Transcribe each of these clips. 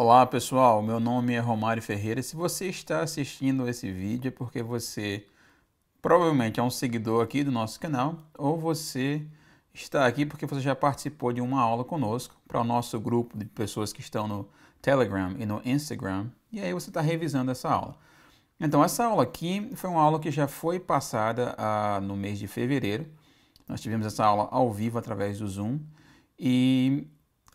Olá pessoal, meu nome é Romário Ferreira. Se você está assistindo esse vídeo é porque você provavelmente é um seguidor aqui do nosso canal ou você está aqui porque você já participou de uma aula conosco para o nosso grupo de pessoas que estão no Telegram e no Instagram e aí você está revisando essa aula. Então, essa aula aqui foi uma aula que já foi passada ah, no mês de fevereiro. Nós tivemos essa aula ao vivo através do Zoom e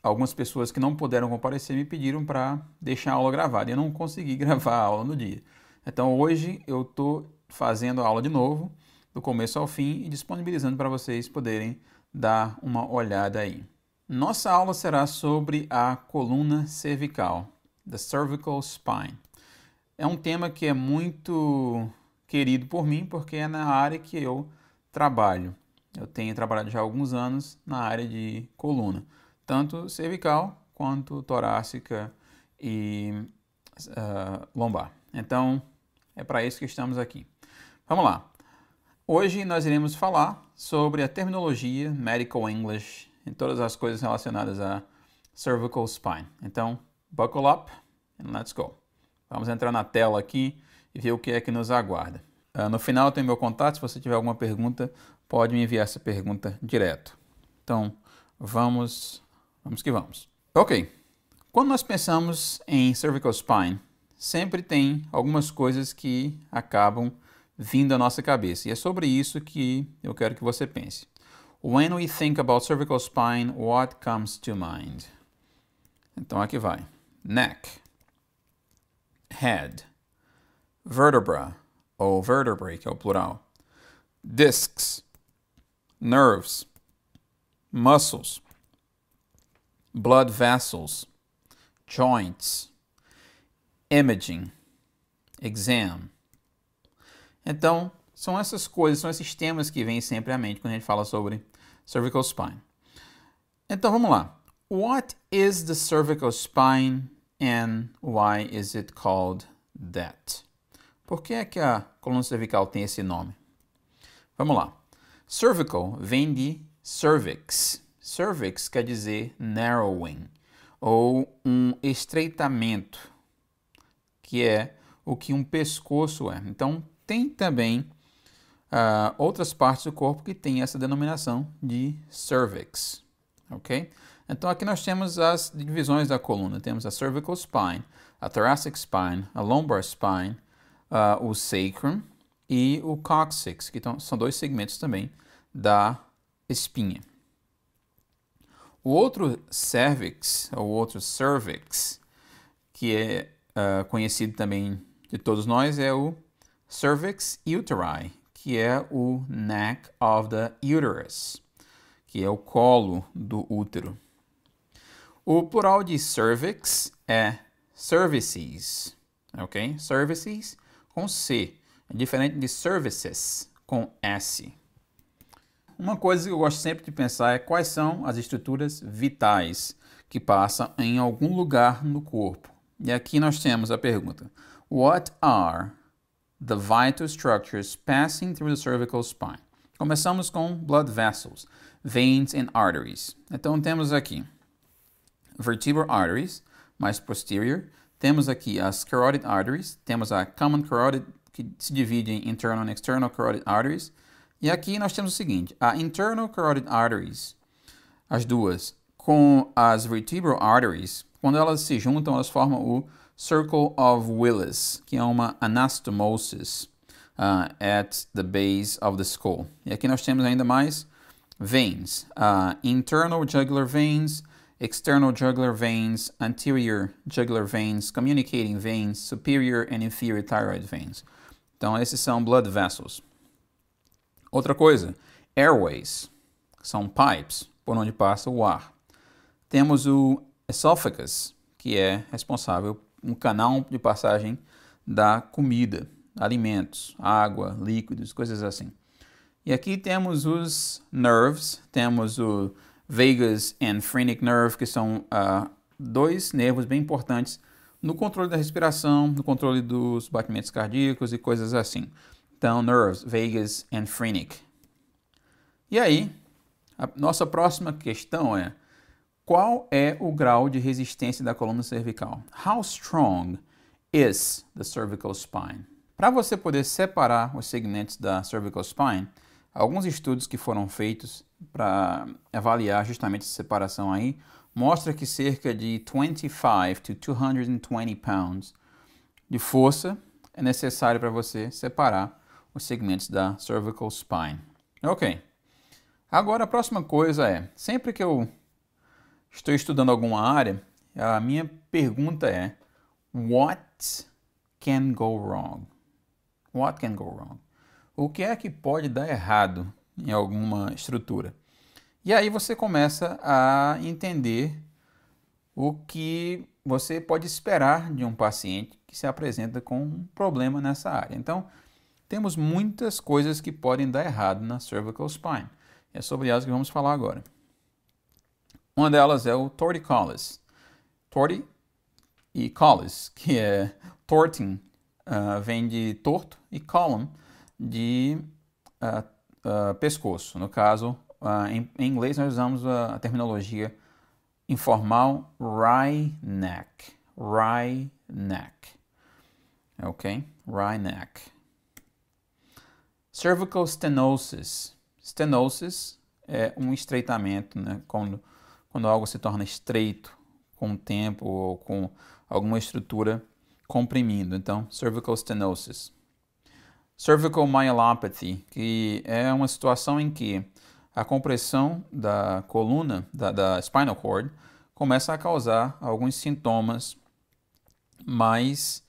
algumas pessoas que não puderam comparecer me pediram para deixar a aula gravada. Eu não consegui gravar a aula no dia. Então hoje eu estou fazendo a aula de novo, do começo ao fim, e disponibilizando para vocês poderem dar uma olhada aí. Nossa aula será sobre a coluna cervical, the cervical spine. É um tema que é muito querido por mim porque é na área que eu trabalho. Eu tenho trabalhado já há alguns anos na área de coluna tanto cervical quanto torácica e uh, lombar. Então, é para isso que estamos aqui. Vamos lá. Hoje nós iremos falar sobre a terminologia medical English em todas as coisas relacionadas a cervical spine. Então, buckle up and let's go. Vamos entrar na tela aqui e ver o que é que nos aguarda. Uh, no final tem meu contato, se você tiver alguma pergunta, pode me enviar essa pergunta direto. Então, vamos Vamos que vamos. Ok. Quando nós pensamos em cervical spine, sempre tem algumas coisas que acabam vindo à nossa cabeça. E é sobre isso que eu quero que você pense. When we think about cervical spine, what comes to mind? Então aqui vai. Neck, head, vertebra, ou vertebrae, que é o plural, discs, nerves, muscles, blood vessels, joints, imaging, exam. Então, são essas coisas, são esses temas que vêm sempre à mente quando a gente fala sobre cervical spine. Então, vamos lá. What is the cervical spine and why is it called that? Por que é que a coluna cervical tem esse nome? Vamos lá. Cervical vem de cervix, Cervix quer dizer narrowing, ou um estreitamento, que é o que um pescoço é. Então, tem também uh, outras partes do corpo que tem essa denominação de cervix, ok? Então, aqui nós temos as divisões da coluna. Temos a cervical spine, a thoracic spine, a lumbar spine, uh, o sacrum e o coccyx, que são dois segmentos também da espinha. O outro cervix, ou outro cervix, que é uh, conhecido também de todos nós, é o cervix uteri, que é o neck of the uterus, que é o colo do útero. O plural de cervix é services, ok? Services com C, é diferente de services com S. Uma coisa que eu gosto sempre de pensar é quais são as estruturas vitais que passam em algum lugar no corpo. E aqui nós temos a pergunta: What are the vital structures passing through the cervical spine? Começamos com blood vessels, veins and arteries. Então temos aqui vertebral arteries, mais posterior. Temos aqui as carotid arteries, temos a common carotid que se divide em internal and external carotid arteries e aqui nós temos o seguinte, a internal carotid arteries, as duas, com as vertebral arteries, quando elas se juntam, elas formam o Circle of Willis, que é uma anastomosis uh, at the base of the skull. E aqui nós temos ainda mais veins, uh, internal jugular veins, external jugular veins, anterior jugular veins, communicating veins, superior and inferior thyroid veins. Então, esses são blood vessels. Outra coisa, airways, são pipes, por onde passa o ar. Temos o esophagus, que é responsável, um canal de passagem da comida, alimentos, água, líquidos, coisas assim. E aqui temos os nerves, temos o vagus and phrenic nerve, que são uh, dois nervos bem importantes no controle da respiração, no controle dos batimentos cardíacos e coisas assim. Então, nerves, vagus and phrenic. E aí, a nossa próxima questão é: qual é o grau de resistência da coluna cervical? How strong is the cervical spine? Para você poder separar os segmentos da cervical spine, alguns estudos que foram feitos para avaliar justamente essa separação aí mostra que cerca de 25 to 220 pounds de força é necessário para você separar os segmentos da cervical spine. Ok. Agora a próxima coisa é, sempre que eu estou estudando alguma área, a minha pergunta é what can go wrong? What can go wrong? O que é que pode dar errado em alguma estrutura? E aí você começa a entender o que você pode esperar de um paciente que se apresenta com um problema nessa área. Então, temos muitas coisas que podem dar errado na cervical spine. É sobre elas que vamos falar agora. Uma delas é o torticollis. Torti e collis, que é torting uh, ah, vem de torto, e column, de uh, uh, pescoço. No caso, em, em, inglês nós usamos a, a terminologia informal wry neck. Wry neck. Ok? Wry neck. Cervical stenosis. Stenosis é um estreitamento, né? Quando, quando algo se torna estreito com o tempo ou com alguma estrutura comprimindo. Então, cervical stenosis. Cervical myelopathy, que é uma situação em que a compressão da coluna, da, da spinal cord, começa a causar alguns sintomas mais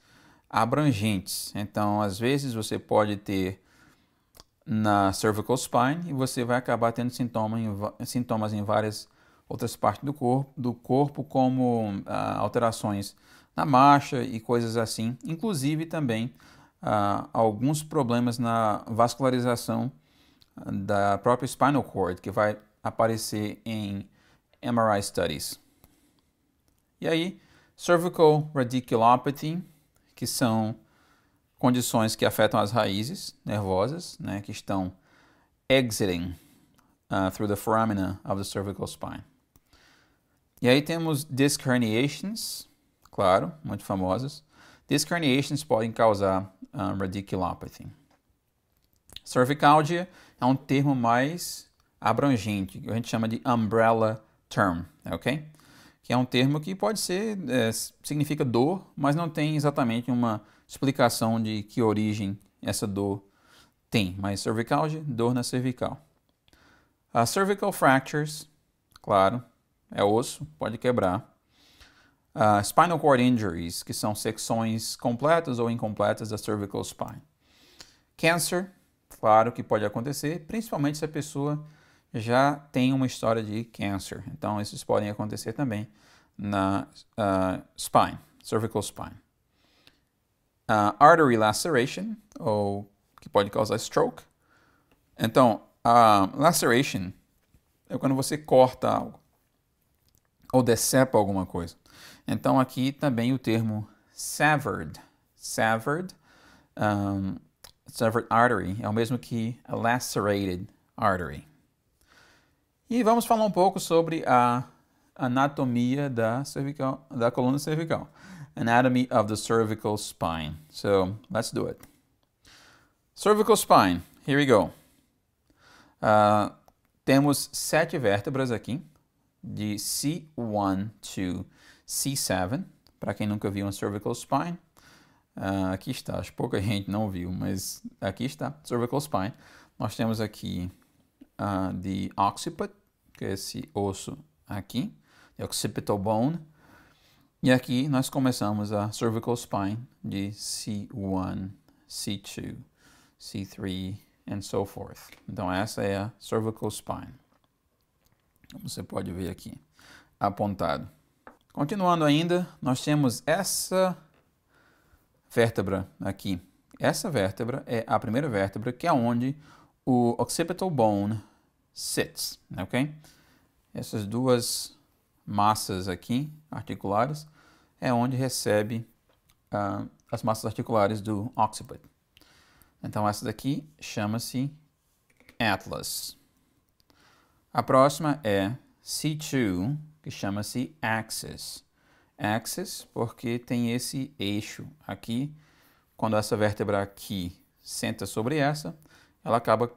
abrangentes. Então, às vezes você pode ter na cervical spine e você vai acabar tendo sintoma em, sintomas em várias outras partes do corpo, do corpo como ah, alterações na marcha e coisas assim, inclusive também ah, alguns problemas na vascularização ah, da própria spinal cord, que vai aparecer em MRI studies. E aí, cervical radiculopathy, que são condições que afetam as raízes nervosas, né, que estão exiting uh, through the foramina of the cervical spine. E aí temos disc herniations, claro, muito famosas. Disc herniations podem causar uh, radiculopathy. Cervicalgia é um termo mais abrangente, que a gente chama de umbrella term, ok? Que é um termo que pode ser, é, significa dor, mas não tem exatamente uma explicação de que origem essa dor tem, mas cervical, dor na cervical. A ah, cervical fractures, claro, é osso, pode quebrar. Uh, spinal cord injuries, que são secções completas ou incompletas da cervical spine. Cancer, claro que pode acontecer, principalmente se a pessoa já tem uma história de câncer. Então, esses podem acontecer também na uh, spine, cervical spine uh, artery laceration, ou que pode causar stroke. Então, a uh, laceration é quando você corta algo ou decepa alguma coisa. Então, aqui também o termo severed, severed, um, severed artery é o mesmo que a lacerated artery. E vamos falar um pouco sobre a anatomia da, cervical, da coluna cervical anatomy of the cervical spine. So let's do it. Cervical spine, here we go. Uh, temos sete vértebras aqui, de C1 to C7. Para quem nunca viu um cervical spine, uh, aqui está. Acho que pouca gente não viu, mas aqui está, cervical spine. Nós temos aqui uh, de occiput, que é esse osso aqui, the occipital bone, e aqui nós começamos a cervical spine de C1, C2, C3 and so forth. Então essa é a cervical spine. Você pode ver aqui apontado. Continuando ainda, nós temos essa vértebra aqui. Essa vértebra é a primeira vértebra que é onde o occipital bone sits, né, ok? Essas duas massas aqui articulares é onde recebe uh, as massas articulares do occiput. Então essa daqui chama-se atlas. A próxima é C2, que chama-se axis. Axis porque tem esse eixo aqui. Quando essa vértebra aqui senta sobre essa, ela acaba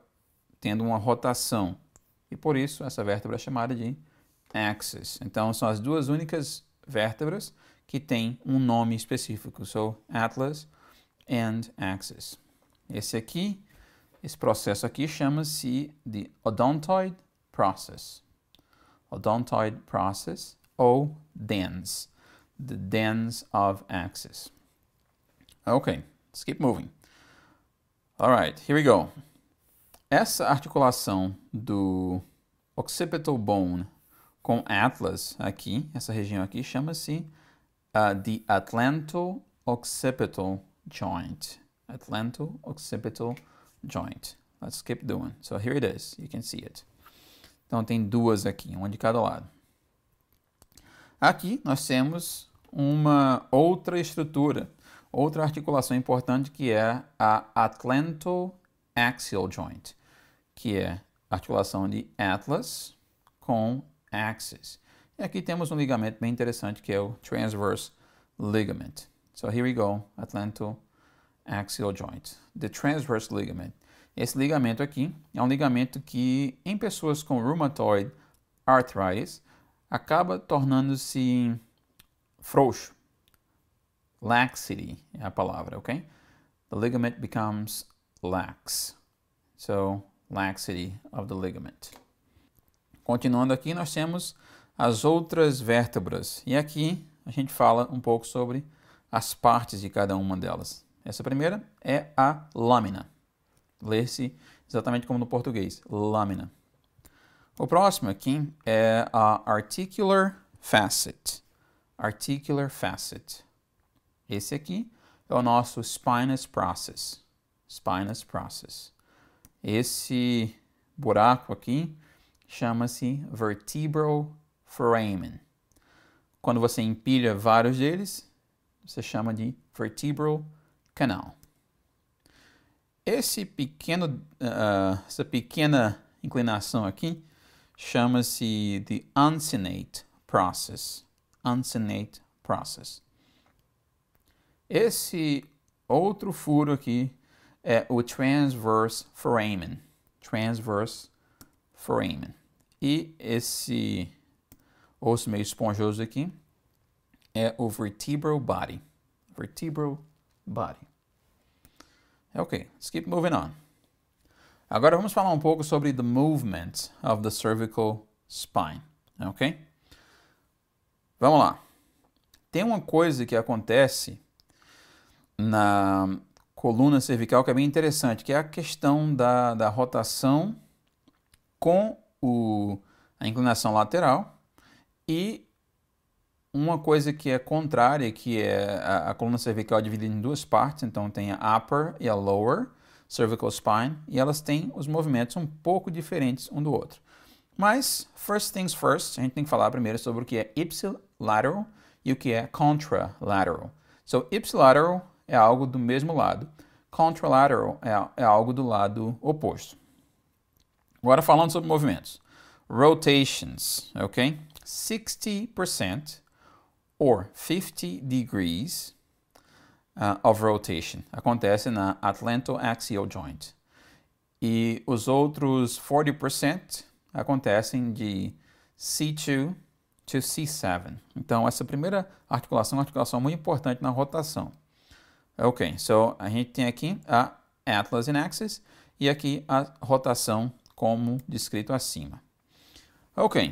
tendo uma rotação. E por isso essa vértebra é chamada de axis. Então são as duas únicas vértebras que tem um nome específico. So, Atlas and Axis. Esse aqui, esse processo aqui chama-se de Odontoid Process. Odontoid Process ou DENS. The DENS of Axis. Ok, let's keep moving. Alright, here we go. Essa articulação do occipital bone com atlas aqui, essa região aqui, chama-se uh, the atlanto-occipital joint. Atlanto-occipital joint. Let's keep doing. So here it is. You can see it. Então tem duas aqui, uma de cada lado. Aqui nós temos uma outra estrutura, outra articulação importante que é a atlanto-axial joint, que é articulação de atlas com axis. E aqui temos um ligamento bem interessante que é o transverse ligament. So here we go, axial joint, the transverse ligament. Esse ligamento aqui é um ligamento que em pessoas com rheumatoid arthritis acaba tornando-se frouxo. Laxity é a palavra, ok? The ligament becomes lax. So, laxity of the ligament. Continuando aqui, nós temos as outras vértebras. E aqui a gente fala um pouco sobre as partes de cada uma delas. Essa primeira é a lâmina. lê se exatamente como no português, lâmina. O próximo aqui é a articular facet. Articular facet. Esse aqui é o nosso spinous process. Spinous process. Esse buraco aqui chama-se vertebral foramen. Quando você empilha vários deles, você chama de vertebral canal. Esse pequeno, uh, essa pequena inclinação aqui chama-se the uncinate process. Uncinate process. Esse outro furo aqui é o transverse foramen. Transverse foramen. E esse osso meio esponjoso aqui, é o vertebral body. Vertebral body. É ok, let's keep moving on. Agora vamos falar um pouco sobre the movement of the cervical spine, é ok? Vamos lá. Tem uma coisa que acontece na coluna cervical que é bem interessante, que é a questão da, da rotação com o, a inclinação lateral e uma coisa que é contrária, que é a, a coluna cervical é dividida em duas partes, então tem a upper e a lower cervical spine, e elas têm os movimentos um pouco diferentes um do outro. Mas, first things first, a gente tem que falar primeiro sobre o que é ipsilateral e o que é contralateral. So, ipsilateral é algo do mesmo lado. Contralateral é, é algo do lado oposto. Agora, falando sobre movimentos rotations, okay? 60% or 50 degrees uh, of rotation. Acontece na atlantoaxial joint. E os outros 40% acontecem de C2 to C7. Então, essa primeira articulação é uma articulação muito importante na rotação. Ok, so a gente tem aqui a atlas in axis e aqui a rotação como descrito acima. Ok,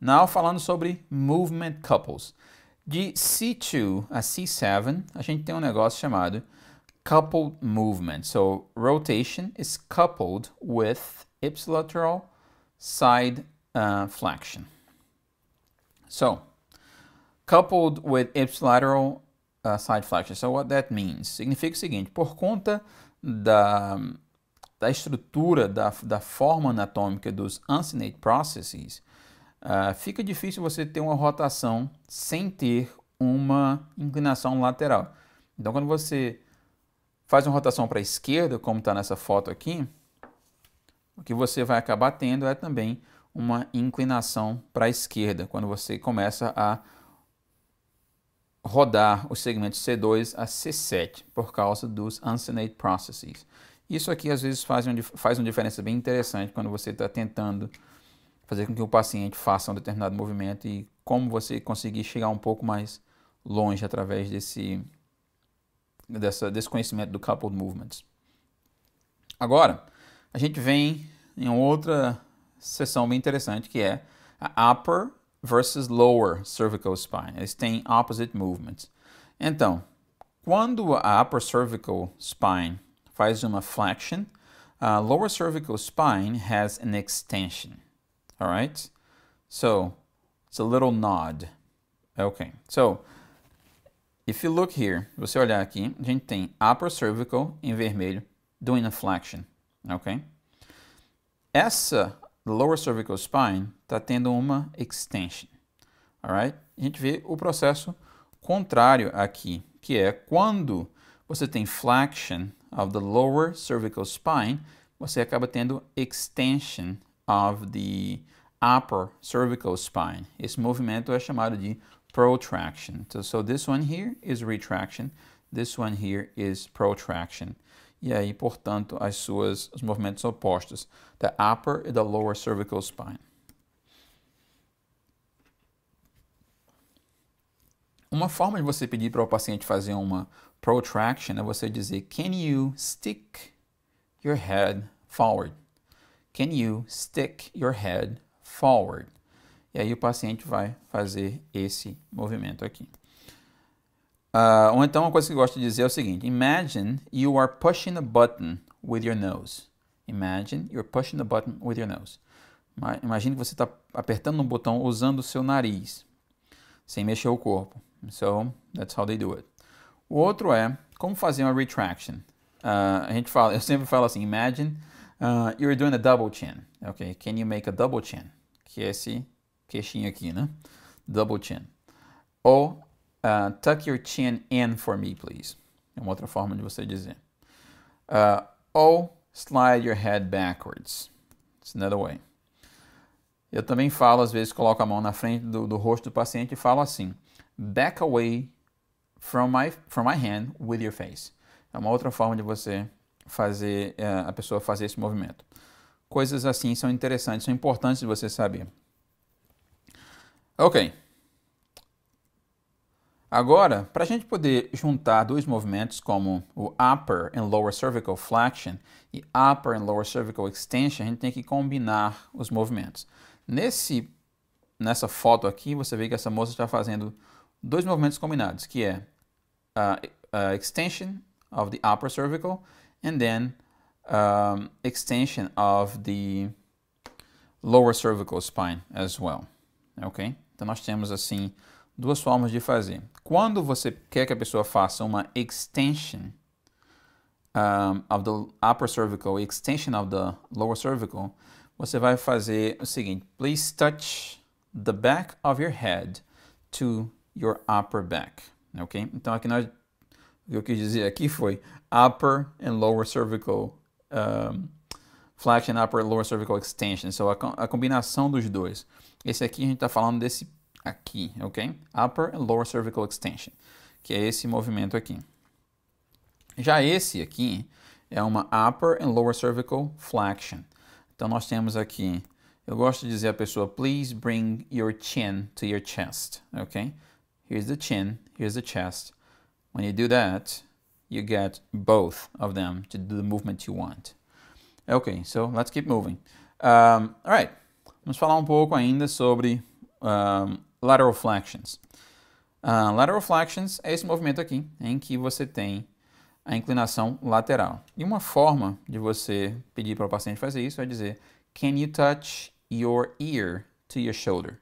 now falando sobre movement couples. De C2 a C7, a gente tem um negócio chamado coupled movement. So, rotation is coupled with ipsilateral side uh, flexion. So, coupled with ipsilateral uh, side flexion. So, what that means? Significa o seguinte, por conta da da estrutura, da, da forma anatômica dos uncinate processes, uh, fica difícil você ter uma rotação sem ter uma inclinação lateral. Então, quando você faz uma rotação para a esquerda, como está nessa foto aqui, o que você vai acabar tendo é também uma inclinação para a esquerda, quando você começa a rodar os segmentos C2 a C7 por causa dos uncinate processes. Isso aqui às vezes faz, um, faz uma diferença bem interessante quando você está tentando fazer com que o paciente faça um determinado movimento e como você conseguir chegar um pouco mais longe através desse, dessa, desse conhecimento do coupled movements. Agora, a gente vem em outra sessão bem interessante que é a upper versus lower cervical spine. Eles têm opposite movements. Então, quando a upper cervical spine faz uma flexion. Uh, lower cervical spine has an extension. All right? So it's a little nod. Okay. So if you look here, você olhar aqui, a gente tem upper cervical em vermelho doing a flexion. Ok? Essa lower cervical spine está tendo uma extension. All right? A gente vê o processo contrário aqui, que é quando você tem flexion of the lower cervical spine, você acaba tendo extension of the upper cervical spine. Esse movimento é chamado de protraction. So, so this one here is retraction, this one here is protraction. E aí, portanto, as suas, os movimentos opostos, the upper e the lower cervical spine. Uma forma de você pedir para o paciente fazer uma protraction é você dizer can you stick your head forward? Can you stick your head forward? E aí o paciente vai fazer esse movimento aqui. Uh, ou então uma coisa que eu gosto de dizer é o seguinte: Imagine you are pushing a button with your nose. Imagine you're pushing a button with your nose. Imagine que você está apertando um botão usando o seu nariz, sem mexer o corpo. So that's how they do it. O outro é como fazer uma retraction. Uh, a gente fala, eu sempre falo assim, imagine uh, you're doing a double chin. Ok, can you make a double chin? Que é esse queixinho aqui, né? Double chin. Ou uh, tuck your chin in for me, please. É uma outra forma de você dizer. Uh, ou slide your head backwards. It's another way. Eu também falo, às vezes, coloco a mão na frente do, do rosto do paciente e falo assim: back away from my, from my hand with your face. É uma outra forma de você fazer é, a pessoa fazer esse movimento. Coisas assim são interessantes, são importantes de você saber. Ok. Agora, para a gente poder juntar dois movimentos como o upper and lower cervical flexion e upper and lower cervical extension, a gente tem que combinar os movimentos. Nesse, nessa foto aqui, você vê que essa moça está fazendo dois movimentos combinados, que é uh, uh, extension of the upper cervical and then um, extension of the lower cervical spine as well, ok? Então nós temos assim duas formas de fazer. Quando você quer que a pessoa faça uma extension um, of the upper cervical extension of the lower cervical, você vai fazer o seguinte: please touch the back of your head to your upper back, ok? Então aqui nós, o que eu quis dizer aqui foi upper and lower cervical um, flexion, upper and lower cervical extension. So a, a combinação dos dois. Esse aqui a gente está falando desse aqui, ok? Upper and lower cervical extension, que é esse movimento aqui. Já esse aqui é uma upper and lower cervical flexion. Então nós temos aqui, eu gosto de dizer à pessoa, please bring your chin to your chest, ok? here's the chin, here's the chest. When you do that, you get both of them to do the movement you want. Okay, so let's keep moving. Um, all right, vamos falar um pouco ainda sobre um, lateral flexions. Uh, lateral flexions é esse movimento aqui, em que você tem a inclinação lateral. E uma forma de você pedir para o paciente fazer isso é dizer Can you touch your ear to your shoulder?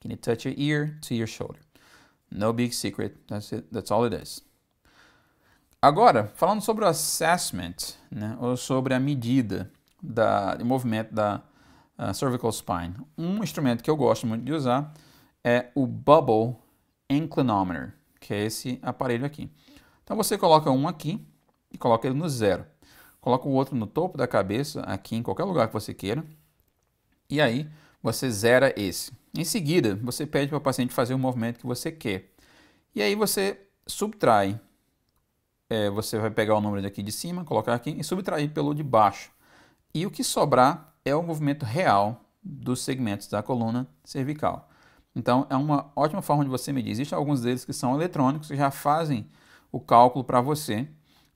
Can you touch your ear to your shoulder? No big secret. That's, it. That's all it is. Agora, falando sobre o assessment, né, ou sobre a medida da, de movimento da uh, cervical spine, um instrumento que eu gosto muito de usar é o Bubble Inclinometer, que é esse aparelho aqui. Então você coloca um aqui e coloca ele no zero. Coloca o outro no topo da cabeça, aqui em qualquer lugar que você queira. E aí você zera esse. Em seguida, você pede para o paciente fazer o movimento que você quer. E aí você subtrai. É, você vai pegar o número daqui de cima, colocar aqui e subtrair pelo de baixo. E o que sobrar é o movimento real dos segmentos da coluna cervical. Então, é uma ótima forma de você medir. Existem alguns deles que são eletrônicos, que já fazem o cálculo para você,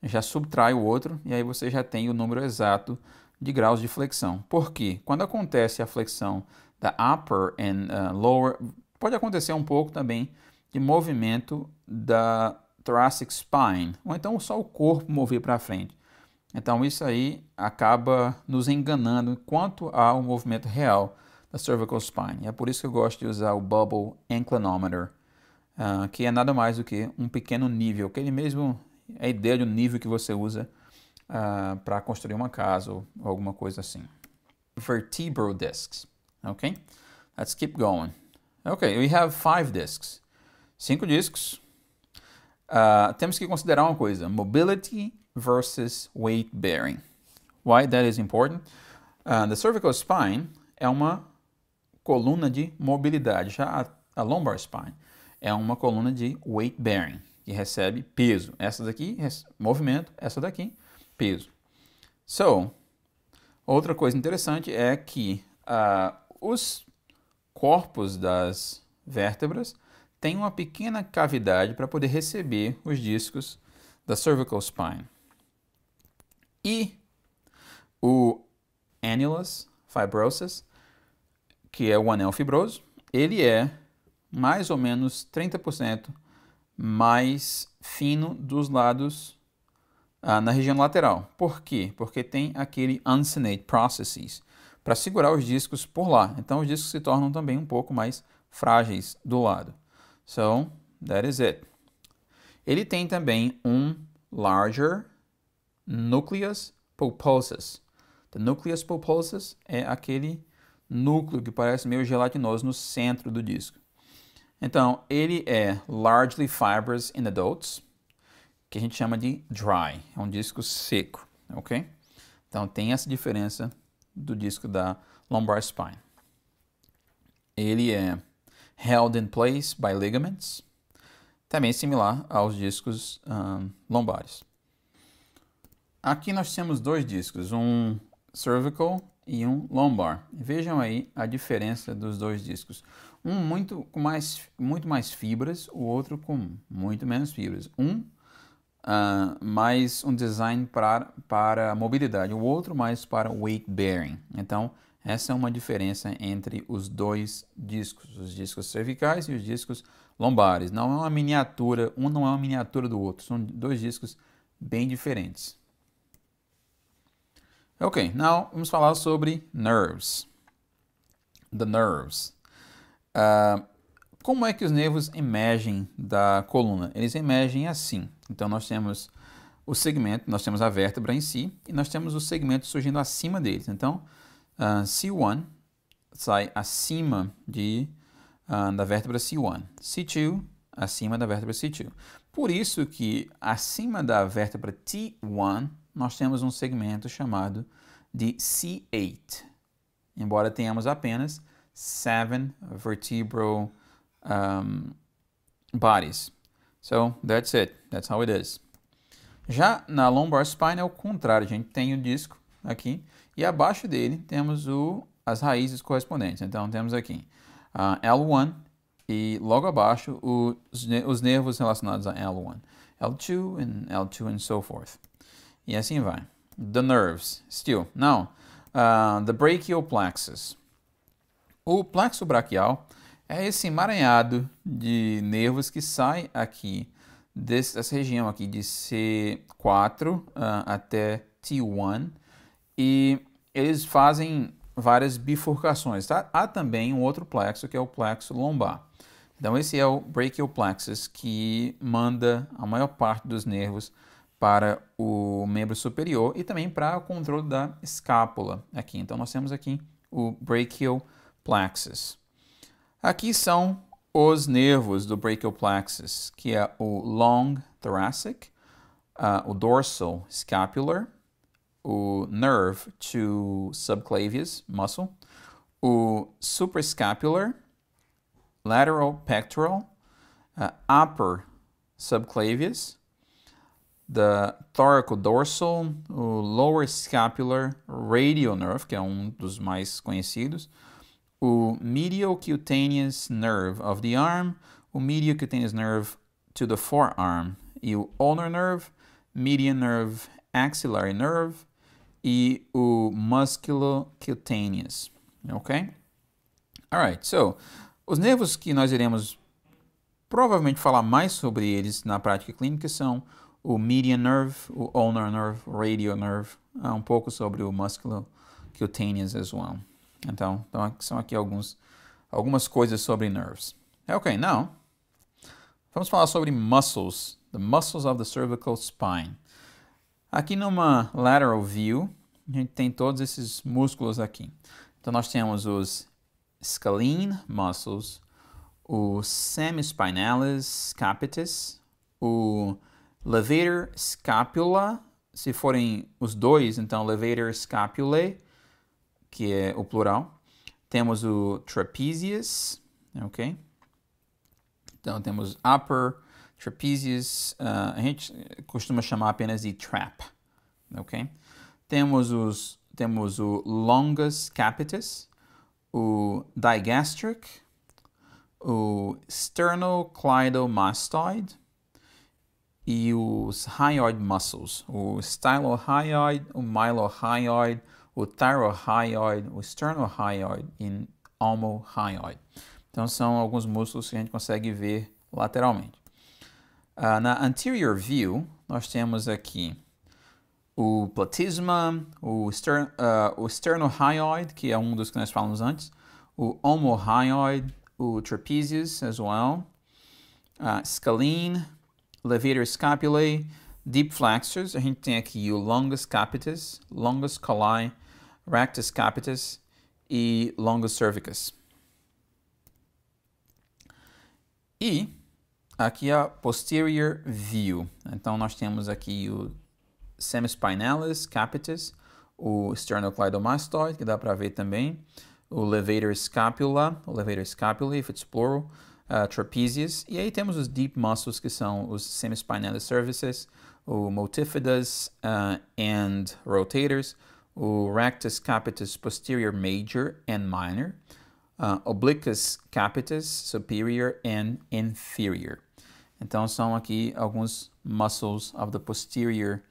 já subtrai o outro, e aí você já tem o número exato de graus de flexão. Por quê? Quando acontece a flexão da upper and uh, lower, pode acontecer um pouco também de movimento da thoracic spine, ou então só o corpo mover para frente. Então isso aí acaba nos enganando quanto ao movimento real da cervical spine. É por isso que eu gosto de usar o bubble inclinometer, uh, ah, que é nada mais do que um pequeno nível, aquele mesmo é a ideia nível que você usa uh, ah, para construir uma casa ou alguma coisa assim. Vertebral discs. Okay, let's keep going. Okay, we have five discs. Cinco discos. Uh, temos que considerar uma coisa, mobility versus weight bearing. Why that is important? Uh, the cervical spine é uma coluna de mobilidade, já a, a lumbar spine é uma coluna de weight bearing, que recebe peso. Essa daqui, movimento, essa daqui, peso. So, outra coisa interessante é que uh, os corpos das vértebras têm uma pequena cavidade para poder receber os discos da cervical spine. E o annulus fibrosus, que é o anel fibroso, ele é mais ou menos 30% mais fino dos lados ah, na região lateral. Por quê? Porque tem aquele uncinate processes, para segurar os discos por lá. Então os discos se tornam também um pouco mais frágeis do lado. So, that is it. Ele tem também um larger nucleus pulposus. The nucleus pulposus é aquele núcleo que parece meio gelatinoso no centro do disco. Então, ele é largely fibrous in adults, que a gente chama de dry, é um disco seco, ok? Então, tem essa diferença do disco da lumbar spine. Ele é held in place by ligaments, também similar aos discos um, lombares. Aqui nós temos dois discos, um cervical e um lombar. Vejam aí a diferença dos dois discos. Um muito com mais, muito mais fibras, o outro com muito menos fibras. Um Uh, mais um design pra, para mobilidade, o outro mais para weight bearing. Então, essa é uma diferença entre os dois discos, os discos cervicais e os discos lombares. Não é uma miniatura, um não é uma miniatura do outro, são dois discos bem diferentes. Ok, now vamos falar sobre nerves. The nerves. Uh, como é que os nervos emergem da coluna? Eles emergem assim. Então nós temos o segmento, nós temos a vértebra em si e nós temos o segmento surgindo acima deles. Então uh, ah, C1 sai acima de, uh, da vértebra C1, C2 acima da vértebra C2. Por isso que acima da vértebra T1 nós temos um segmento chamado de C8, embora tenhamos apenas seven vertebral um, ah, bodies. So that's it. That's how it is. Já na lumbar spine é o contrário, a gente tem o disco aqui e abaixo dele temos o, as raízes correspondentes. Então temos aqui ah, L1 e logo abaixo o, os, os nervos relacionados a L1, L2 and L2 and so forth. E assim vai. The nerves, still. Now, uh, ah, the brachial plexus. O plexo braquial é esse emaranhado de nervos que sai aqui dessa região aqui de C4 uh, ah, até T1 e eles fazem várias bifurcações. Tá? Há também um outro plexo que é o plexo lombar. Então esse é o brachial plexus que manda a maior parte dos nervos para o membro superior e também para o controle da escápula aqui. Então nós temos aqui o brachial plexus. Aqui são os nervos do brachial plexus, que é o long thoracic, uh, o dorsal scapular, o nerve to subclavius muscle, o suprascapular, lateral pectoral, uh, upper subclavius, the thoracodorsal, o lower scapular, radial nerve, que é um dos mais conhecidos, o cutaneous nerve of the arm, o cutaneous nerve to the forearm, e o ulnar nerve, median nerve, axillary nerve e o musculocutaneous, ok? Alright, so, os nervos que nós iremos provavelmente falar mais sobre eles na prática clínica são o median nerve, o ulnar nerve, radial nerve, um pouco sobre o musculocutaneous as well. Então, então são aqui alguns, algumas coisas sobre nerves. É ok, now, vamos falar sobre muscles, the muscles of the cervical spine. Aqui numa lateral view, a gente tem todos esses músculos aqui. Então, nós temos os scalene muscles, o semispinalis capitis, o levator scapula, se forem os dois, então levator scapulae, que é o plural. Temos o trapezius, ok? Então temos upper, trapezius, uh, a gente costuma chamar apenas de trap, ok? Temos, os, temos o longus capitis, o digastric, o sternocleidomastoid e os hyoid muscles, o stylohyoid, o mylohyoid, o thyrohyoid, o sternohyoid e omohyoid. Então são alguns músculos que a gente consegue ver lateralmente. Uh, na anterior view, nós temos aqui o platysma, o, stern, uh, ah, o sternohyoid, que é um dos que nós falamos antes, o omohyoid, o trapezius as well, uh, scalene, levator scapulae, deep flexors, a gente tem aqui o longus capitis, longus coli, rectus capitis e longus cervicus. E aqui a posterior view. Então nós temos aqui o semispinalis capitis, o sternocleidomastoid, que dá para ver também, o levator scapula, o levator scapula, if it's plural, uh, trapezius, e aí temos os deep muscles, que são os semispinalis cervices, o multifidus uh, and rotators, o rectus capitis posterior major and minor, uh, obliquus capitis superior and inferior. Então são aqui alguns muscles of the posterior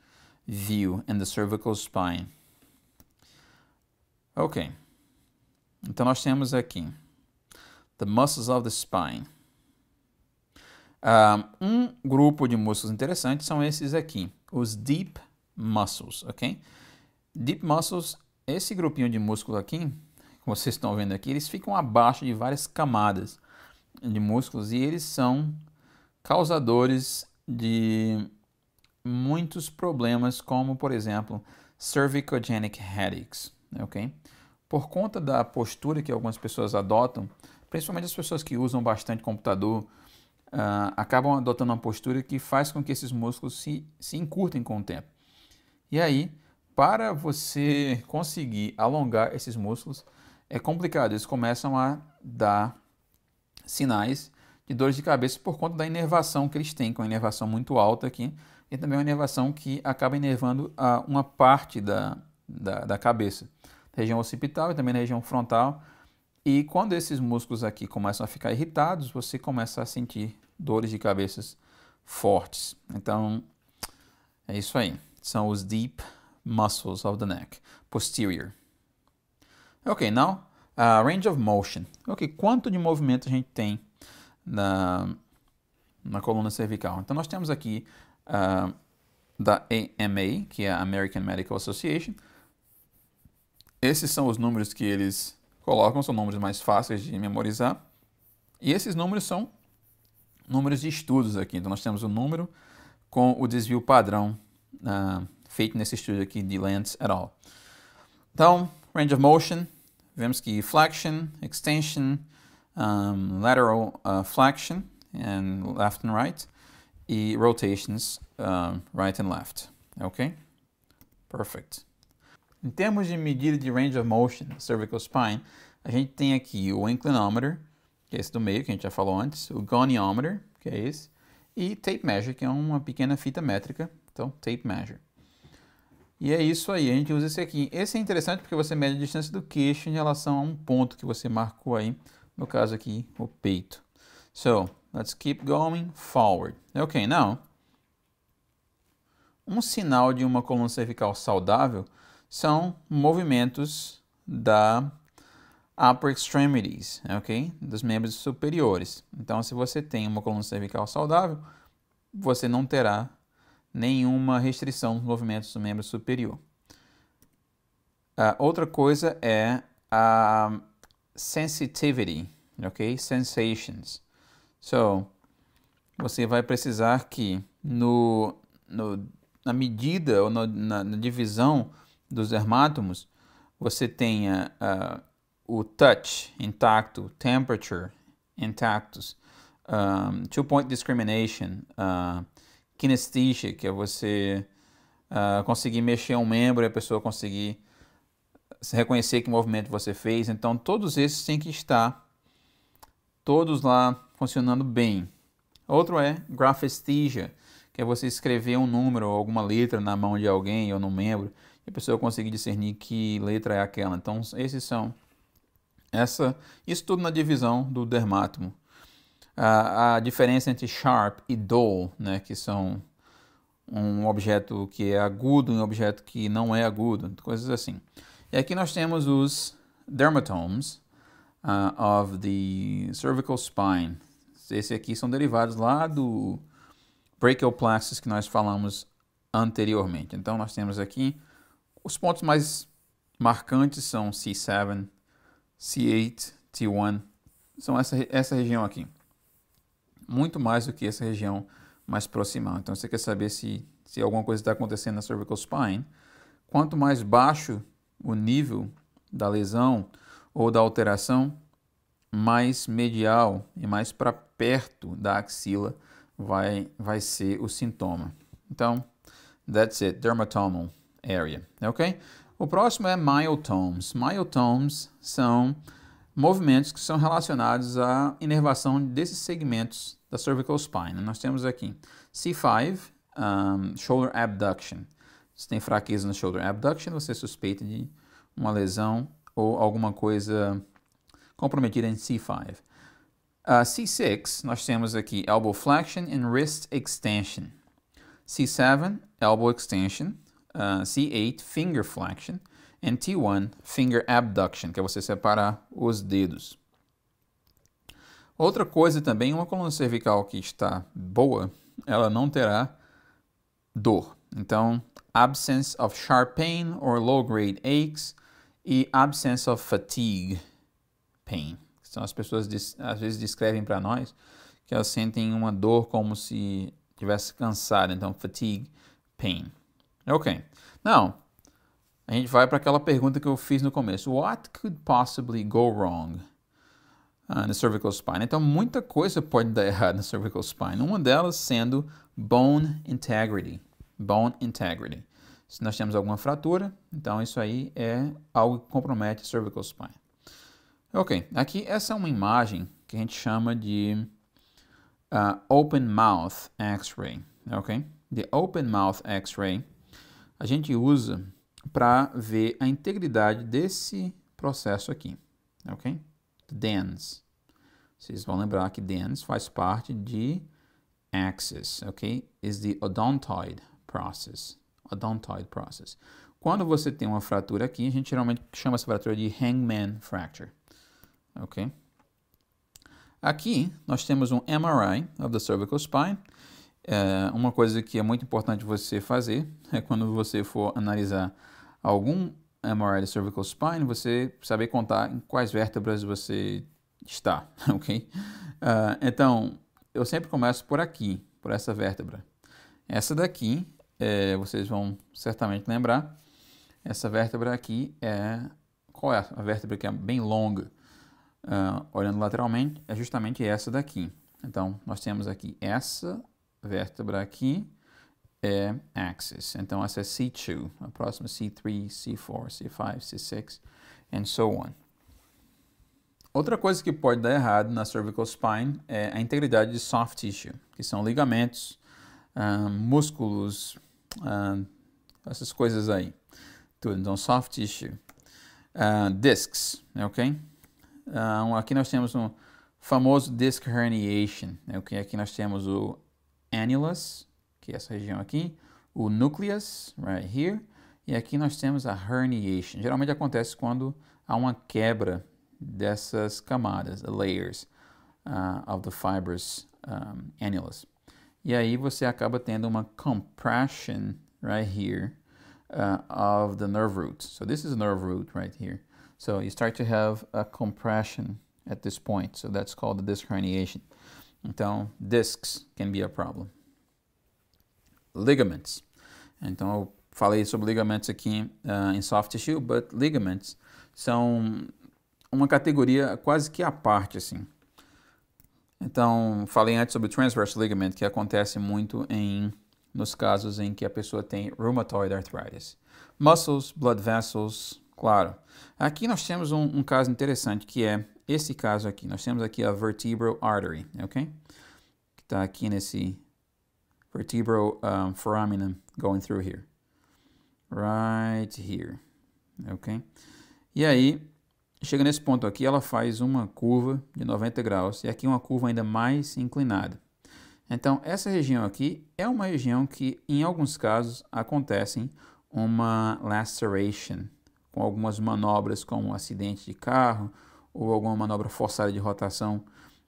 view and the cervical spine. Ok. Então nós temos aqui the muscles of the spine. Um grupo de músculos interessantes são esses aqui, os deep muscles, ok? Deep muscles, esse grupinho de músculos aqui, que vocês estão vendo aqui, eles ficam abaixo de várias camadas de músculos e eles são causadores de muitos problemas, como por exemplo, cervicogenic headaches, né, ok? Por conta da postura que algumas pessoas adotam, principalmente as pessoas que usam bastante computador, uh, acabam adotando uma postura que faz com que esses músculos se, se encurtem com o tempo. E aí, para você conseguir alongar esses músculos, é complicado. Eles começam a dar sinais de dores de cabeça por conta da inervação que eles têm, com é uma inervação muito alta aqui, e também é uma inervação que acaba inervando a uma parte da, da, da cabeça, região occipital e também na região frontal. E quando esses músculos aqui começam a ficar irritados, você começa a sentir dores de cabeça fortes. Então, é isso aí. São os deep muscles of the neck, posterior. Ok, now uh, range of motion. Ok, quanto de movimento a gente tem na, na coluna cervical? Então nós temos aqui uh, da AMA, que é a American Medical Association. Esses são os números que eles colocam, são números mais fáceis de memorizar. E esses números são números de estudos aqui. Então nós temos o número com o desvio padrão uh, feito nesse estudo aqui de Lance et al. Então, range of motion, vemos que flexion, extension, um, lateral uh, flexion, and left and right, e rotations, right and left. Ok? Perfect. Em termos de medida de range of motion cervical spine, a gente tem aqui o inclinômetro, que é esse do meio, que a gente já falou antes, o goniômetro, que é esse, e tape measure, que é uma pequena fita métrica, então tape measure. E é isso aí, a gente usa esse aqui. Esse é interessante porque você mede a distância do queixo em relação a um ponto que você marcou aí, no caso aqui, o peito. So, let's keep going forward. É ok, now, um sinal de uma coluna cervical saudável são movimentos da upper extremities, é ok? Dos membros superiores. Então, se você tem uma coluna cervical saudável, você não terá nenhuma restrição nos movimentos do membro superior. Ah, outra coisa é a sensitivity, ok? Sensations. So, você vai precisar que no, no na medida ou no, na, na, divisão dos dermátomos, você tenha uh, o touch intacto, temperature intactos, um, ah, two-point discrimination, uh, kinesthesia, que é você uh, conseguir mexer um membro e a pessoa conseguir reconhecer que movimento você fez. Então, todos esses têm que estar todos lá funcionando bem. Outro é graphesthesia, que é você escrever um número ou alguma letra na mão de alguém ou no membro e a pessoa conseguir discernir que letra é aquela. Então, esses são essa isso tudo na divisão do dermatomo a, a diferença entre sharp e dull, né, que são um objeto que é agudo e um objeto que não é agudo, coisas assim. E aqui nós temos os dermatomes uh, of the cervical spine. Esses aqui são derivados lá do brachioplastis que nós falamos anteriormente. Então nós temos aqui os pontos mais marcantes são C7, C8, T1, são essa, essa região aqui muito mais do que essa região mais proximal. Então, você quer saber se, se alguma coisa está acontecendo na cervical spine. Quanto mais baixo o nível da lesão ou da alteração, mais medial e mais para perto da axila vai, vai ser o sintoma. Então, that's it, dermatomal area, ok? O próximo é myotomes. Myotomes são movimentos que são relacionados à inervação desses segmentos da cervical spine. Nós temos aqui C5, um, shoulder abduction. Se tem fraqueza no shoulder abduction, você é suspeita de uma lesão ou alguma coisa comprometida em C5. Uh, C6, nós temos aqui elbow flexion and wrist extension. C7, elbow extension. Uh, C8, finger flexion and T1, finger abduction, que é você separar os dedos. Outra coisa também, uma coluna cervical que está boa, ela não terá dor. Então, absence of sharp pain or low grade aches e absence of fatigue pain. São as pessoas às vezes descrevem para nós que elas sentem uma dor como se tivesse cansado. Então, fatigue pain. Ok. Now, a gente vai para aquela pergunta que eu fiz no começo. What could possibly go wrong uh, na cervical spine? Então, muita coisa pode dar errado na cervical spine. Uma delas sendo bone integrity. Bone integrity. Se nós temos alguma fratura, então isso aí é algo que compromete a cervical spine. Ok, aqui essa é uma imagem que a gente chama de uh, open mouth X-ray. Ok, the open mouth X-ray a gente usa para ver a integridade desse processo aqui, ok? Dens. Vocês vão lembrar que dens faz parte de axis, ok? Is the odontoid process. Odontoid process. Quando você tem uma fratura aqui, a gente geralmente chama essa fratura de hangman fracture, ok? Aqui nós temos um MRI of the cervical spine. É uma coisa que é muito importante você fazer é quando você for analisar algum MRI de cervical spine, você saber contar em quais vértebras você está, ok? Uh, então, eu sempre começo por aqui, por essa vértebra. Essa daqui, é, vocês vão certamente lembrar, essa vértebra aqui é... Qual é a vértebra que é bem longa? Uh, olhando lateralmente, é justamente essa daqui. Então, nós temos aqui essa vértebra aqui, é axis. Então, essa é C2, a próxima C3, C4, C5, C6, and so on. Outra coisa que pode dar errado na cervical spine é a integridade de soft tissue, que são ligamentos, uh, músculos, uh, essas coisas aí. Tudo. Então, soft tissue. Uh, discs, né, ok? Uh, aqui nós temos um famoso disc herniation, né, ok? Aqui nós temos o annulus, que é essa região aqui, o nucleus, right here, e aqui nós temos a herniation. Geralmente acontece quando há uma quebra dessas camadas, layers uh, of the fibrous um, ah, annulus. E aí você acaba tendo uma compression right here uh, of the nerve root. So this is a nerve root right here. So you start to have a compression at this point. So that's called the disc herniation. Então, discs can be a problem ligaments. Então eu falei sobre ligaments aqui ah, em soft tissue, but ligaments são uma categoria quase que à parte assim. Então, falei antes sobre transverse ligament, que acontece muito em nos casos em que a pessoa tem rheumatoid arthritis. Muscles, blood vessels, claro. Aqui nós temos um, um, caso interessante que é esse caso aqui. Nós temos aqui a vertebral artery, ok? Que está aqui nesse Vertebral um, going through here. Right here. Ok? E aí, chega nesse ponto aqui, ela faz uma curva de 90 graus e aqui uma curva ainda mais inclinada. Então, essa região aqui é uma região que, em alguns casos, acontecem uma laceration, com algumas manobras como um acidente de carro ou alguma manobra forçada de rotação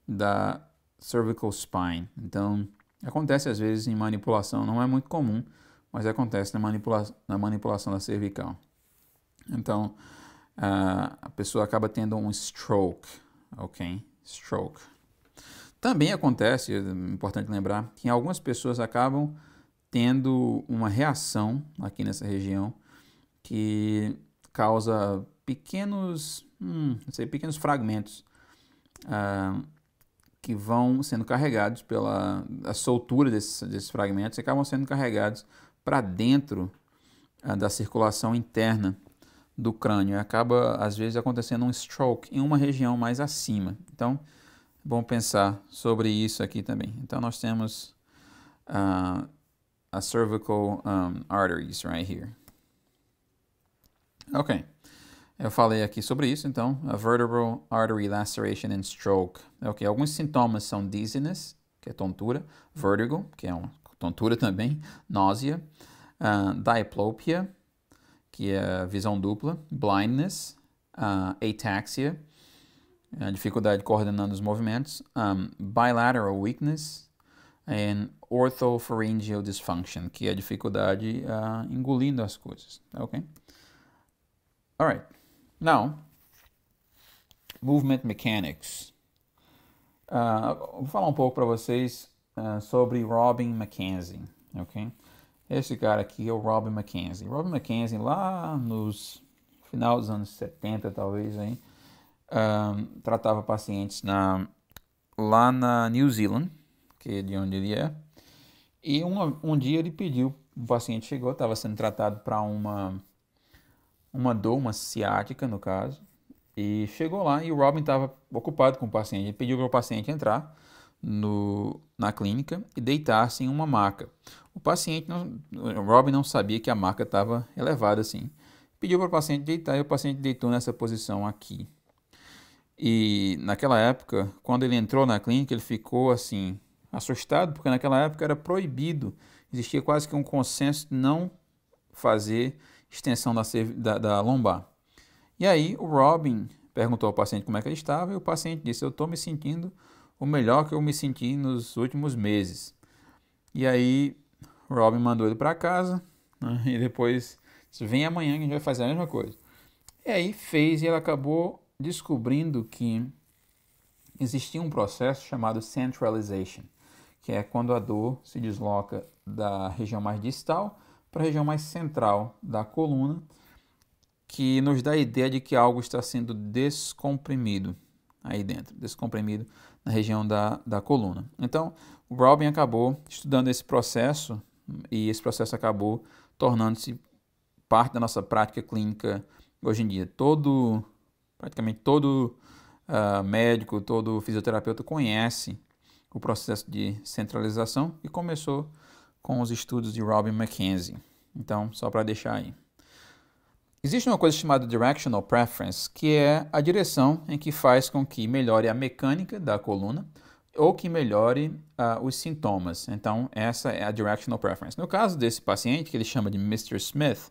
da cervical spine. Então, Acontece às vezes em manipulação, não é muito comum, mas acontece na, manipula na manipulação da cervical. Então, a pessoa acaba tendo um stroke, ok? Stroke. Também acontece, é importante lembrar, que algumas pessoas acabam tendo uma reação aqui nessa região que causa pequenos, hum, sei, pequenos fragmentos. Uh, que vão sendo carregados pela a soltura desses, desses fragmentos, acabam sendo carregados para dentro ah, da circulação interna do crânio. e Acaba, às vezes, acontecendo um stroke em uma região mais acima. Então, vamos bom pensar sobre isso aqui também. Então, nós temos uh, a cervical um, ah, arteries right here. Okay. Eu falei aqui sobre isso, então, a vertebral artery laceration and stroke. É ok, alguns sintomas são dizziness, que é tontura, vertigo, que é uma tontura também, náusea, uh, diplopia, que é visão dupla, blindness, uh, ataxia, a dificuldade coordenando os movimentos, um, ah, bilateral weakness, and orthopharyngeal dysfunction, que é a dificuldade uh, engolindo as coisas, tá ok? All right. Now, movement mechanics. Uh, vou falar um pouco para vocês uh, sobre Robin McKenzie, ok? Esse cara aqui é o Robin McKenzie. Robin McKenzie, lá nos final dos anos 70, talvez, aí, ah, tratava pacientes na, lá na New Zealand, que é de onde ele é. E um, um dia ele pediu, o paciente chegou, estava sendo tratado para uma uma dor, uma ciática no caso, e chegou lá e o Robin estava ocupado com o paciente. Ele pediu para o paciente entrar no, na clínica e deitar-se em uma maca. O paciente, não, o Robin não sabia que a maca estava elevada assim. Pediu para o paciente deitar e o paciente deitou nessa posição aqui. E naquela época, quando ele entrou na clínica, ele ficou assim assustado, porque naquela época era proibido, existia quase que um consenso de não fazer extensão da, da, da lombar. E aí o Robin perguntou ao paciente como é que ele estava e o paciente disse: Eu estou me sentindo o melhor que eu me senti nos últimos meses. E aí Robin mandou ele para casa né? e depois disse, vem amanhã que a gente vai fazer a mesma coisa. E aí fez e ele acabou descobrindo que existia um processo chamado centralization, que é quando a dor se desloca da região mais distal para a região mais central da coluna, que nos dá a ideia de que algo está sendo descomprimido aí dentro, descomprimido na região da, da coluna. Então, o Robin acabou estudando esse processo e esse processo acabou tornando-se parte da nossa prática clínica hoje em dia. Todo, praticamente todo uh, médico, todo fisioterapeuta conhece o processo de centralização e começou com os estudos de Robin McKenzie. Então, só para deixar aí. Existe uma coisa chamada Directional Preference, que é a direção em que faz com que melhore a mecânica da coluna ou que melhore uh, os sintomas. Então, essa é a Directional Preference. No caso desse paciente, que ele chama de Mr. Smith,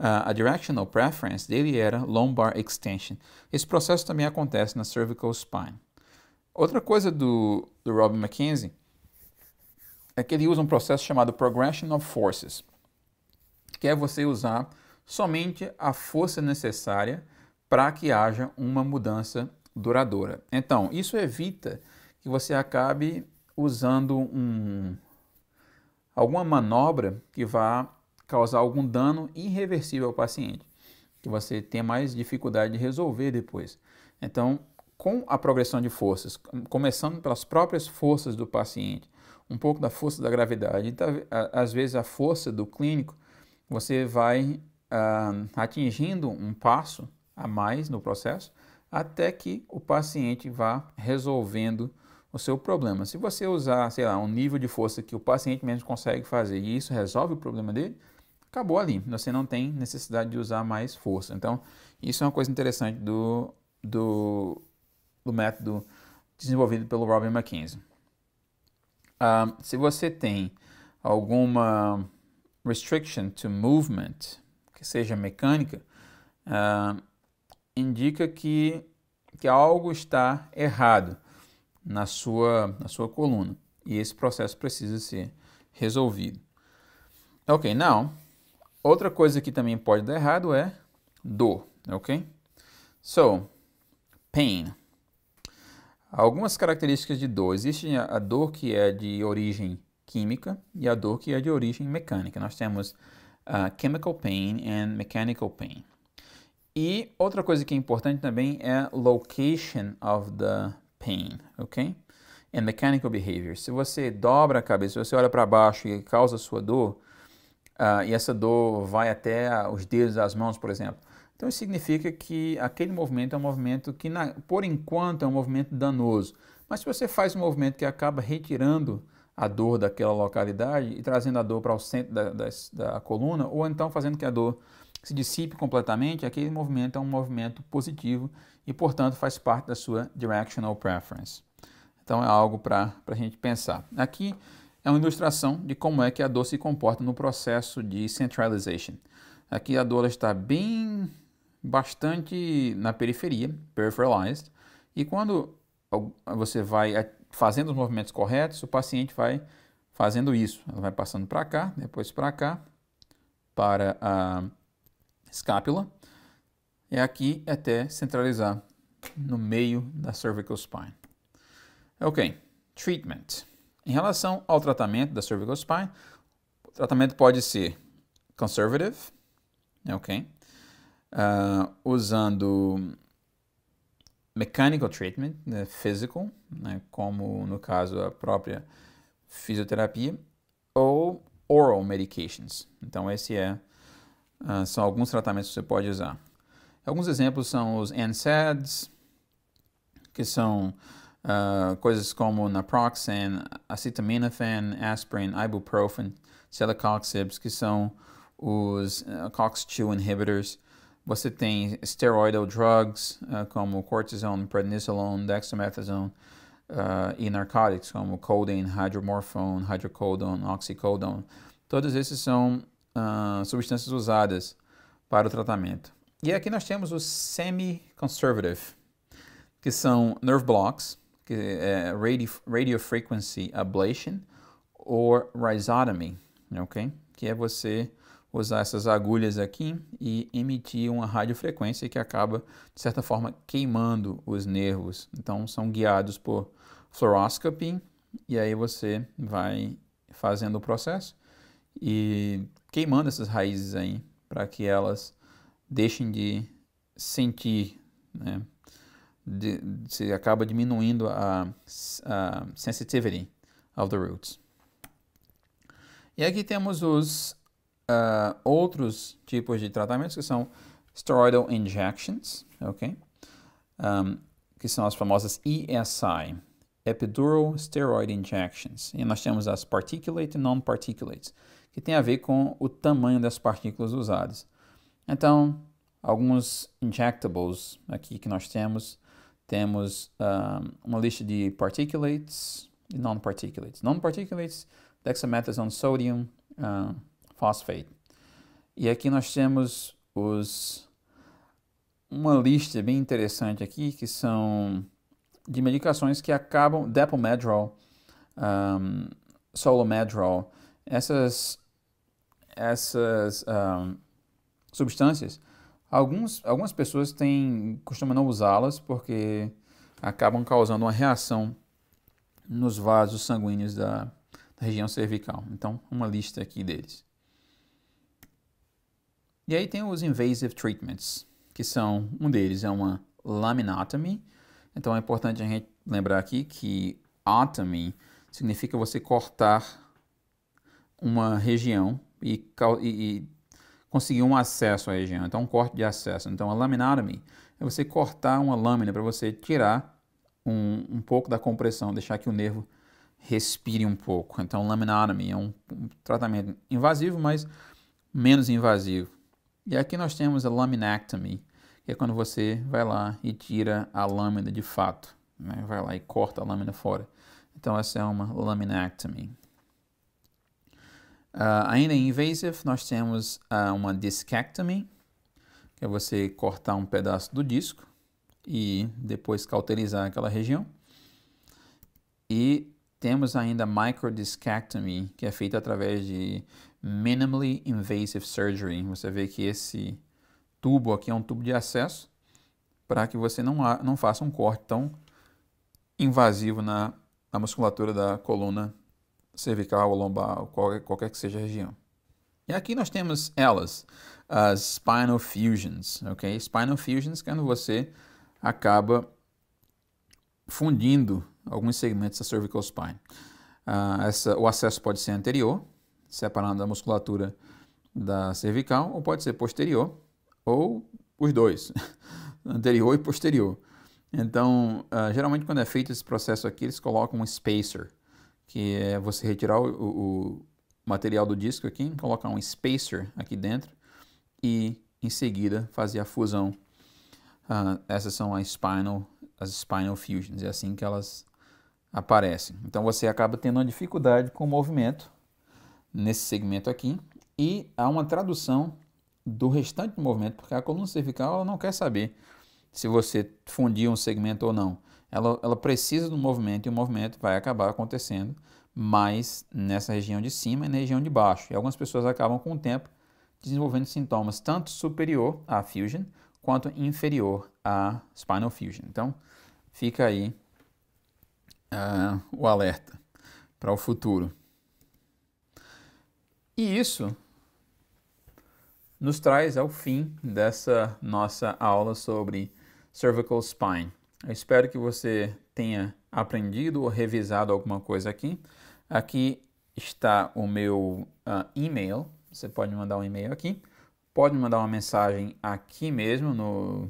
uh, a Directional Preference dele era Lumbar Extension. Esse processo também acontece na cervical spine. Outra coisa do, do Robin McKenzie é que ele usa um processo chamado Progression of Forces, que é você usar somente a força necessária para que haja uma mudança duradoura. Então, isso evita que você acabe usando um, alguma manobra que vá causar algum dano irreversível ao paciente, que você tenha mais dificuldade de resolver depois. Então, com a progressão de forças, começando pelas próprias forças do paciente um pouco da força da gravidade. Então, às vezes, a força do clínico, você vai ah, atingindo um passo a mais no processo até que o paciente vá resolvendo o seu problema. Se você usar, sei lá, um nível de força que o paciente mesmo consegue fazer e isso resolve o problema dele, acabou ali. Você não tem necessidade de usar mais força. Então, isso é uma coisa interessante do, do, do método desenvolvido pelo Robin McKinsey. Ah, se você tem alguma restriction to movement, que seja mecânica, uh, indica que, que algo está errado na sua, na sua coluna. E esse processo precisa ser resolvido. Ok, now, outra coisa que também pode dar errado é dor, ok? So, pain. Algumas características de dor. Existe a dor que é de origem química e a dor que é de origem mecânica. Nós temos uh, chemical pain and mechanical pain. E outra coisa que é importante também é location of the pain, ok? And mechanical behavior. Se você dobra a cabeça, se você olha para baixo e causa sua dor, uh, e essa dor vai até os dedos das mãos, por exemplo, então isso significa que aquele movimento é um movimento que, na, por enquanto, é um movimento danoso. Mas se você faz um movimento que acaba retirando a dor daquela localidade e trazendo a dor para o centro da, da, da coluna, ou então fazendo que a dor se dissipe completamente, aquele movimento é um movimento positivo e, portanto, faz parte da sua directional preference. Então é algo para a gente pensar. Aqui é uma ilustração de como é que a dor se comporta no processo de centralization. Aqui a dor está bem bastante na periferia, peripheralized, e quando você vai fazendo os movimentos corretos, o paciente vai fazendo isso. Ela vai passando para cá, depois para cá, para a escápula, e aqui até centralizar no meio da cervical spine. Ok, treatment. Em relação ao tratamento da cervical spine, o tratamento pode ser conservative, ok? uh, usando mechanical treatment, né, physical, né, como no caso a própria fisioterapia, ou oral medications. Então, esses é, uh, são alguns tratamentos que você pode usar. Alguns exemplos são os NSAIDs, que são uh, coisas como naproxen, acetaminophen, aspirin, ibuprofen, celecoxibs, que são os uh, COX-2 inhibitors, você tem steroidal drugs, uh, como cortisone, prednisolone, dexamethasone, uh, e narcóticos, como codeine, hydromorphone, hydrocodone, oxycodone. Todos esses são uh, substâncias usadas para o tratamento. E aqui nós temos os semi-conservative, que são nerve blocks, que é radio, radiofrequency ablation, ou rhizotomy, ok? Que é você usar essas agulhas aqui e emitir uma radiofrequência que acaba, de certa forma, queimando os nervos. Então, são guiados por fluoroscopy e aí você vai fazendo o processo e queimando essas raízes aí para que elas deixem de sentir, né? De, se acaba diminuindo a, a sensitivity of the roots. E aqui temos os uh, outros tipos de tratamentos que são steroidal injections, ok? Um, que são as famosas ESI, Epidural Steroid Injections. E nós temos as particulate e non particulates que tem a ver com o tamanho das partículas usadas. Então, alguns injectables aqui que nós temos, temos um, uma lista de particulates e non-particulates. Non-particulates, dexamethasone sodium, uh, phosphate. E aqui nós temos os, uma lista bem interessante aqui, que são de medicações que acabam, Depomedrol, um, Solomedrol, essas, essas um, substâncias, alguns, algumas pessoas têm, costumam não usá-las porque acabam causando uma reação nos vasos sanguíneos da, da região cervical. Então, uma lista aqui deles. E aí tem os invasive treatments, que são, um deles é uma laminotomy Então é importante a gente lembrar aqui que atomy significa você cortar uma região e, e, e, conseguir um acesso à região, então um corte de acesso. Então a laminotomy é você cortar uma lâmina para você tirar um, um pouco da compressão, deixar que o nervo respire um pouco. Então laminotomy é um, um tratamento invasivo, mas menos invasivo. E aqui nós temos a laminectomy, que é quando você vai lá e tira a lâmina de fato, né? vai lá e corta a lâmina fora. Então essa é uma laminectomy. Uh, ainda em invasive, nós temos uh, uma discectomy, que é você cortar um pedaço do disco e depois cauterizar aquela região. E temos ainda a microdiscectomy, que é feita através de Minimally Invasive Surgery. Você vê que esse tubo aqui é um tubo de acesso para que você não, não faça um corte tão invasivo na, na musculatura da coluna cervical ou lombar, ou qualquer, qualquer que seja a região. E aqui nós temos elas, as spinal fusions, ok? Spinal fusions, quando você acaba fundindo alguns segmentos da cervical spine. Uh, essa, o acesso pode ser anterior, separando a musculatura da cervical, ou pode ser posterior, ou os dois, anterior e posterior. Então, uh, geralmente quando é feito esse processo aqui, eles colocam um spacer, que é você retirar o, o material do disco aqui, colocar um spacer aqui dentro e em seguida fazer a fusão. Uh, essas são as spinal, as spinal fusions, é assim que elas aparecem. Então você acaba tendo uma dificuldade com o movimento nesse segmento aqui e há uma tradução do restante do movimento, porque a coluna cervical ela não quer saber se você fundir um segmento ou não. Ela, ela precisa do movimento e o movimento vai acabar acontecendo mais nessa região de cima e na região de baixo. E algumas pessoas acabam com o tempo desenvolvendo sintomas tanto superior à fusion quanto inferior à spinal fusion. Então, fica aí uh, o alerta para o futuro. E isso nos traz ao fim dessa nossa aula sobre cervical spine. Eu espero que você tenha aprendido ou revisado alguma coisa aqui. Aqui está o meu uh, e-mail. Você pode mandar um e-mail aqui. Pode mandar uma mensagem aqui mesmo no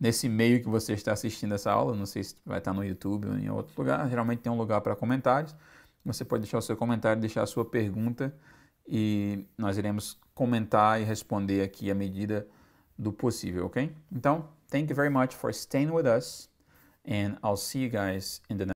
nesse e-mail que você está assistindo essa aula. Não sei se vai estar no YouTube ou em outro lugar. Geralmente tem um lugar para comentários. Você pode deixar o seu comentário, deixar a sua pergunta e nós iremos comentar e responder aqui à medida do possível, ok? Então, thank you very much for staying with us and I'll see you guys in the next